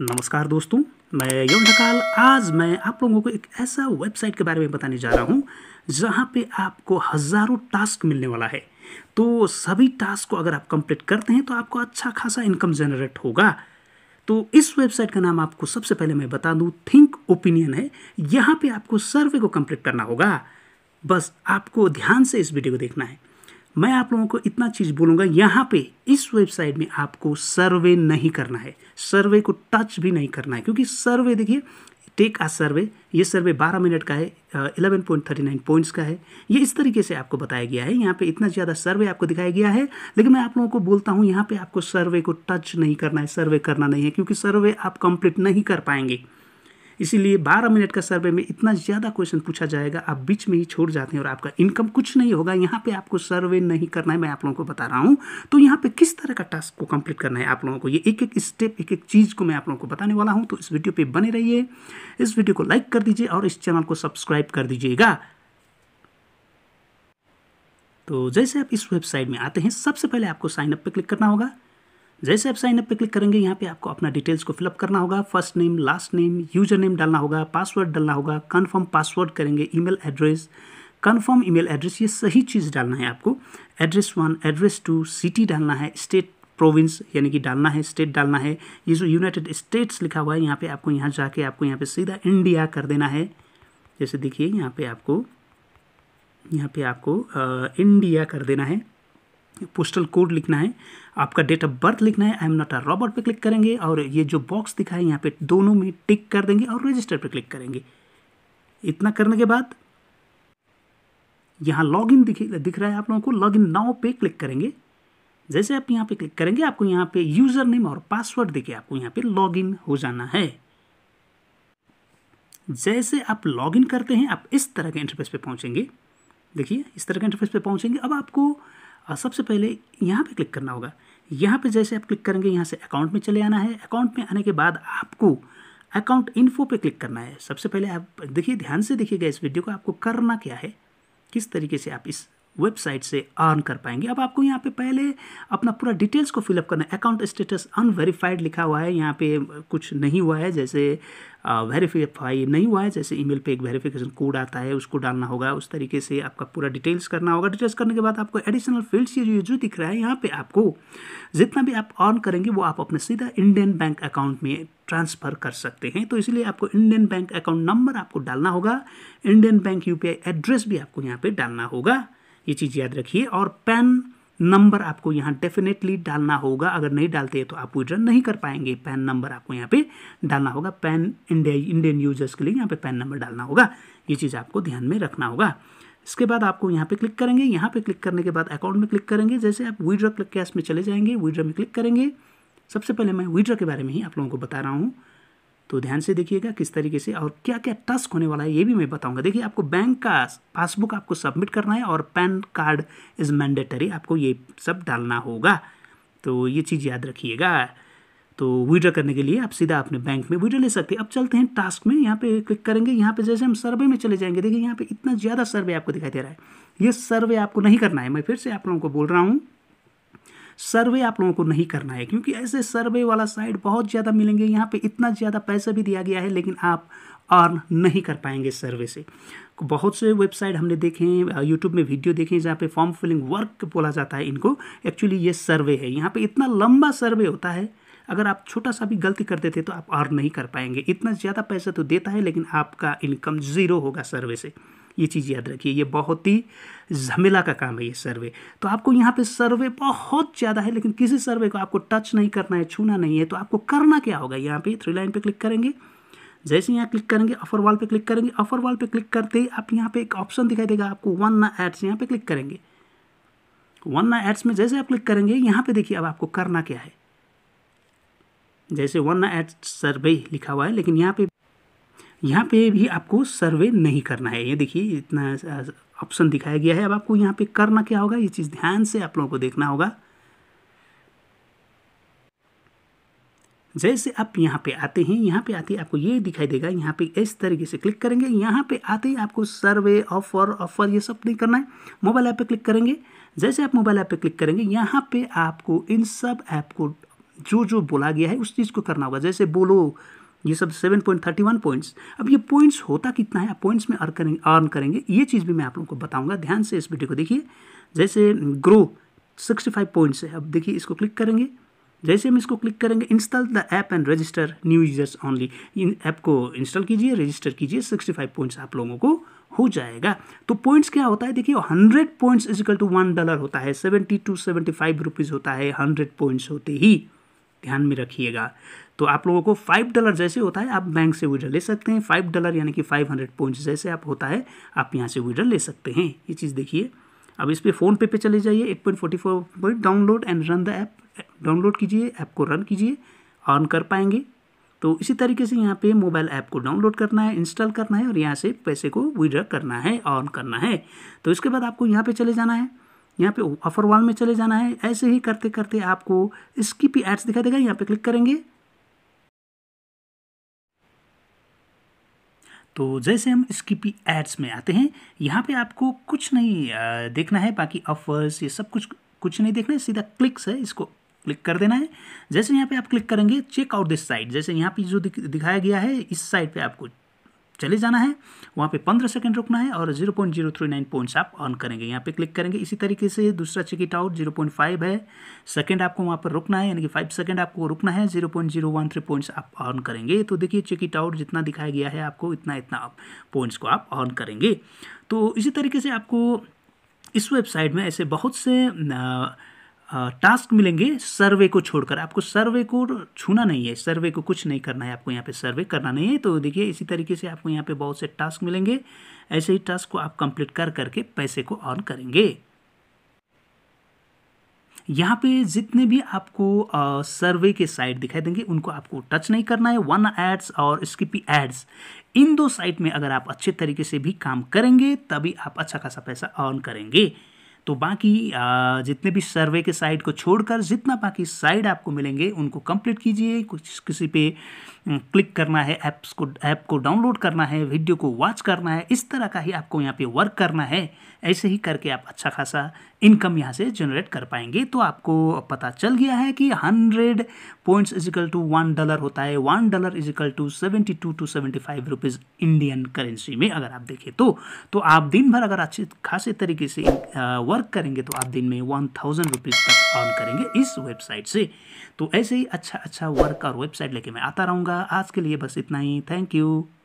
नमस्कार दोस्तों मैं यम ढकाल आज मैं आप लोगों को एक ऐसा वेबसाइट के बारे में बताने जा रहा हूँ जहाँ पे आपको हज़ारों टास्क मिलने वाला है तो सभी टास्क को अगर आप कंप्लीट करते हैं तो आपको अच्छा खासा इनकम जनरेट होगा तो इस वेबसाइट का नाम आपको सबसे पहले मैं बता दूँ थिंक ओपिनियन है यहाँ पर आपको सर्वे को कम्प्लीट करना होगा बस आपको ध्यान से इस वीडियो को देखना है मैं आप लोगों को इतना चीज़ बोलूँगा यहाँ पे इस वेबसाइट में आपको सर्वे नहीं करना है सर्वे को टच भी नहीं करना है क्योंकि सर्वे देखिए टेक आ सर्वे ये सर्वे 12 मिनट का है eleven point thirty nine points का है ये इस तरीके से आपको बताया गया है यहाँ पे इतना ज़्यादा सर्वे आपको दिखाया गया है लेकिन मैं आप लोगों को बोलता हूँ यहाँ पे आपको सर्वे को टच नहीं करना है सर्वे करना नहीं है क्योंकि सर्वे आप कंप्लीट नहीं कर पाएंगे इसीलिए बारह मिनट का सर्वे में इतना ज़्यादा क्वेश्चन पूछा जाएगा आप बीच में ही छोड़ जाते हैं और आपका इनकम कुछ नहीं होगा यहाँ पर आपको सर्वे नहीं करना है मैं आप लोगों को बता रहा हूँ तो यहाँ पर किस तरह का टास्क को कंप्लीट करना है आप लोगों को ये एक एक स्टेप एक एक चीज़ को मैं आप लोगों को बताने वाला हूँ तो इस वीडियो पर बने रहिए इस वीडियो को लाइक कर दीजिए और इस चैनल को सब्सक्राइब कर दीजिएगा तो जैसे आप इस वेबसाइट में आते हैं सबसे पहले आपको साइन अप पर क्लिक करना होगा जैसे आप साइन अप पे क्लिक करेंगे यहाँ पे आपको अपना डिटेल्स को फिलअप करना होगा first name last name user name डालना होगा पासवर्ड डालना होगा कन्फर्म पासवर्ड करेंगे email address confirm email address ये सही चीज़ डालना है आपको address one address two city डालना है स्टेट प्रोविंस यानी कि डालना है स्टेट डालना है ये जो यूनाइटेड स्टेट्स लिखा हुआ है यहाँ पे आपको यहाँ जाके आपको यहाँ पे सीधा इंडिया कर देना है जैसे देखिए यहाँ पे आपको यहाँ पे आपको आ, इंडिया कर देना है पोस्टल कोड लिखना है आपका डेट ऑफ बर्थ लिखना है I am not a robot पे क्लिक करेंगे और ये जो बॉक्स दिखा है यहाँ पे दोनों में टिक कर देंगे और रजिस्टर पे क्लिक करेंगे इतना करने के बाद यहाँ लॉग इन दिख दिख रहा है आप लोगों को लॉग इन नाव पे क्लिक करेंगे जैसे आप यहाँ पे क्लिक करेंगे आपको यहाँ पे यूज़र नेम और पासवर्ड देखिए आपको यहाँ पे लॉग इन हो जाना है जैसे आप लॉग इन करते हैं आप इस तरह के इंटरफेस पे पहुँचेंगे देखिए इस तरह के इंटरफेस पे पहुँचेंगे अब आपको और सबसे पहले यहाँ पे क्लिक करना होगा यहाँ पे जैसे आप क्लिक करेंगे यहाँ से अकाउंट में चले आना है अकाउंट में आने के बाद आपको अकाउंट इन्फो पे क्लिक करना है सबसे पहले आप देखिए ध्यान से देखिएगा इस वीडियो को आपको करना क्या है किस तरीके से आप इस वेबसाइट से अर्न कर पाएंगे अब आपको यहाँ पे पहले अपना पूरा डिटेल्स को फिलअप करना है अकाउंट स्टेटस अनवेरीफाइड लिखा हुआ है यहाँ पे कुछ नहीं हुआ है जैसे वेरीफाई नहीं हुआ है जैसे ईमेल पे एक वेरीफिकेशन कोड आता है उसको डालना होगा उस तरीके से आपका पूरा डिटेल्स करना होगा डिटेल्स करने के बाद आपको एडिशनल फील्ड्स ये जो, दिख रहा है यहाँ पर आपको जितना भी आप अर्न करेंगे वो आप अपने सीधा इंडियन बैंक अकाउंट में ट्रांसफ़र कर सकते हैं तो इसलिए आपको इंडियन बैंक अकाउंट नंबर आपको डालना होगा इंडियन बैंक यू एड्रेस भी आपको यहाँ पर डालना होगा ये चीज़ याद रखिए और पैन नंबर आपको यहाँ डेफिनेटली डालना होगा अगर नहीं डालते तो आप विड्रॉ नहीं कर पाएंगे पैन नंबर आपको यहाँ पे डालना होगा पैन इंडिया इंडियन यूजर्स के लिए यहाँ पे पैन नंबर डालना होगा ये चीज़ आपको ध्यान में रखना होगा इसके बाद आपको यहाँ पे क्लिक करेंगे यहाँ पे क्लिक करने के बाद अकाउंट में क्लिक करेंगे जैसे आप विड्रॉ क्लिक कैश में चले जाएंगे विड्रॉ में क्लिक करेंगे सबसे पहले मैं विड्रॉ के बारे में ही आप लोगों को बता रहा हूँ तो ध्यान से देखिएगा किस तरीके से और क्या क्या टास्क होने वाला है ये भी मैं बताऊंगा देखिए आपको बैंक का पासबुक आपको सबमिट करना है और पैन कार्ड इज़ मैंडेटरी आपको ये सब डालना होगा तो ये चीज़ याद रखिएगा तो विड्रॉ करने के लिए आप सीधा अपने बैंक में विड्रॉ ले सकते हैं अब चलते हैं टास्क में यहाँ पे क्लिक करेंगे यहाँ पे जैसे हम सर्वे में चले जाएंगे देखिए यहाँ पे इतना ज़्यादा सर्वे आपको दिखाई दे रहा है ये सर्वे आपको नहीं करना है मैं फिर से आप लोगों को बोल रहा हूँ सर्वे आप लोगों को नहीं करना है क्योंकि ऐसे सर्वे वाला साइड बहुत ज़्यादा मिलेंगे यहाँ पे इतना ज़्यादा पैसा भी दिया गया है लेकिन आप अर्न नहीं कर पाएंगे सर्वे से बहुत से वेबसाइट हमने देखे हैं यूट्यूब में वीडियो देखे हैं जहाँ पे फॉर्म फिलिंग वर्क बोला जाता है इनको एक्चुअली ये सर्वे है यहाँ पे इतना लंबा सर्वे होता है अगर आप छोटा सा भी गलती कर देते तो आप अर्न नहीं कर पाएंगे इतना ज़्यादा पैसा तो देता है लेकिन आपका इनकम ज़ीरो होगा सर्वे से ये चीज़ याद रखिए ये बहुत ही झमेला का काम है ये सर्वे तो आपको यहाँ पे सर्वे बहुत ज़्यादा है लेकिन किसी सर्वे को आपको टच नहीं करना है छूना नहीं है तो आपको करना क्या होगा यहाँ पे थ्री लाइन पे क्लिक करेंगे जैसे यहाँ क्लिक करेंगे अफर वाल पे क्लिक करेंगे अफर वाल पे क्लिक करते ही आप यहाँ पे एक ऑप्शन दिखाई देगा आपको वन ना एड्स यहाँ पे क्लिक करेंगे वन ना एड्स में जैसे आप क्लिक करेंगे यहाँ पे देखिए अब आपको करना क्या है जैसे वन ना एड्स सर्वे लिखा हुआ है लेकिन यहाँ पे यहाँ पे भी आपको सर्वे नहीं करना है ये देखिए इतना ऑप्शन दिखाया गया है अब आपको यहाँ पे करना क्या होगा ये चीज़ ध्यान से आप लोगों को देखना होगा जैसे आप यहाँ पे आते हैं यहाँ पे आते आपको ये दिखाई देगा यहाँ पे इस तरीके से क्लिक करेंगे यहाँ पे आते ही आपको सर्वे ऑफर ऑफर ये सब नहीं करना है मोबाइल ऐप पे क्लिक करेंगे जैसे आप मोबाइल ऐप पे क्लिक करेंगे यहाँ पे आपको इन सब ऐप को जो जो बोला गया है उस चीज़ को करना होगा जैसे बोलो ये सब seven point thirty one points अब ये पॉइंट्स होता कितना है आप पॉइंट्स में अर्न करेंगे अर्न करेंगे ये चीज़ भी मैं आप लोगों को बताऊंगा ध्यान से इस वीडियो को देखिए जैसे ग्रो सिक्सटी फाइव पॉइंट्स है अब देखिए इसको क्लिक करेंगे जैसे हम इसको क्लिक करेंगे install the app and register new users only इन ऐप को इंस्टॉल कीजिए रजिस्टर कीजिए सिक्सटी फाइव पॉइंट्स आप लोगों को हो जाएगा तो पॉइंट्स क्या होता है देखिए hundred points is equal to one dollar होता है seventy two seventy five rupees होता है हंड्रेड पॉइंट्स होते ही ध्यान में रखिएगा तो आप लोगों को फाइव डॉलर जैसे होता है आप बैंक से विड्रॉ ले सकते हैं फाइव डॉलर यानी कि फाइव हंड्रेड पॉइंट्स जैसे आप होता है आप यहाँ से विड्रॉ ले सकते हैं ये चीज़ देखिए अब इस पर फ़ोन पे पे चले जाइए eight point forty four point download and run the app download कीजिए ऐप को रन कीजिए ऑन कर पाएंगे तो इसी तरीके से यहाँ पे मोबाइल ऐप को डाउनलोड करना है इंस्टॉल करना है और यहाँ से पैसे को विड्रॉ करना है ऑन करना है तो इसके बाद आपको यहाँ पे चले जाना है यहाँ पे ऑफर वाल में चले जाना है ऐसे ही करते करते आपको स्कीप एड्स दिखाई देगा यहाँ पे क्लिक करेंगे तो जैसे हम स्कीपी एड्स में आते हैं यहाँ पे आपको कुछ नहीं देखना है बाकी ऑफर्स ये सब कुछ कुछ नहीं देखना है सीधा क्लिक्स है इसको क्लिक कर देना है जैसे यहाँ पे आप क्लिक करेंगे चेक आउट दिस साइट जैसे यहाँ पे जो दिखाया गया है इस साइट पे आपको चले जाना है वहाँ पे पंद्रह सेकंड रुकना है और zero point zero three nine points आप ऑन करेंगे यहाँ पे क्लिक करेंगे इसी तरीके से दूसरा check it out zero point five है सेकंड आपको वहाँ पर रुकना है यानी कि फाइव सेकंड आपको रुकना है zero point zero one three points आप ऑन करेंगे तो देखिए चेकिट आउट जितना दिखाया गया है आपको इतना इतना पॉइंट्स को आप ऑन करेंगे तो इसी तरीके से आपको इस वेबसाइट में ऐसे बहुत से आ, टास्क मिलेंगे सर्वे को छोड़कर आपको सर्वे को छूना नहीं है सर्वे को कुछ नहीं करना है आपको यहाँ पे सर्वे करना नहीं है तो देखिए इसी तरीके से आपको यहाँ पे बहुत से टास्क मिलेंगे ऐसे ही टास्क को आप कंप्लीट कर करके पैसे को अर्न करेंगे यहाँ पे जितने भी आपको आ, सर्वे के साइट दिखाई देंगे उनको आपको टच नहीं करना है वन एड्स और स्किपी एड्स इन दो साइट में अगर आप अच्छे तरीके से भी काम करेंगे तभी आप अच्छा खासा पैसा अर्न करेंगे तो बाकी जितने भी सर्वे के साइड को छोड़कर जितना बाकी साइड आपको मिलेंगे उनको कंप्लीट कीजिए कुछ किसी पे क्लिक करना है ऐप्स को ऐप को डाउनलोड करना है वीडियो को वॉच करना है इस तरह का ही आपको यहाँ पे वर्क करना है ऐसे ही करके आप अच्छा खासा इनकम यहाँ से जनरेट कर पाएंगे तो आपको पता चल गया है कि hundred points is equal to one dollar होता है one dollar is equal to seventy two to seventy five rupees Indian currency में अगर आप देखें तो, तो आप दिन भर अगर अच्छे खासे तरीके से वर्क वर्क करेंगे तो आप दिन में वन थाउजेंड रुपीज़ तक अर्न करेंगे इस वेबसाइट से तो ऐसे ही अच्छा अच्छा वर्क और वेबसाइट लेके मैं आता रहूँगा आज के लिए बस इतना ही थैंक यू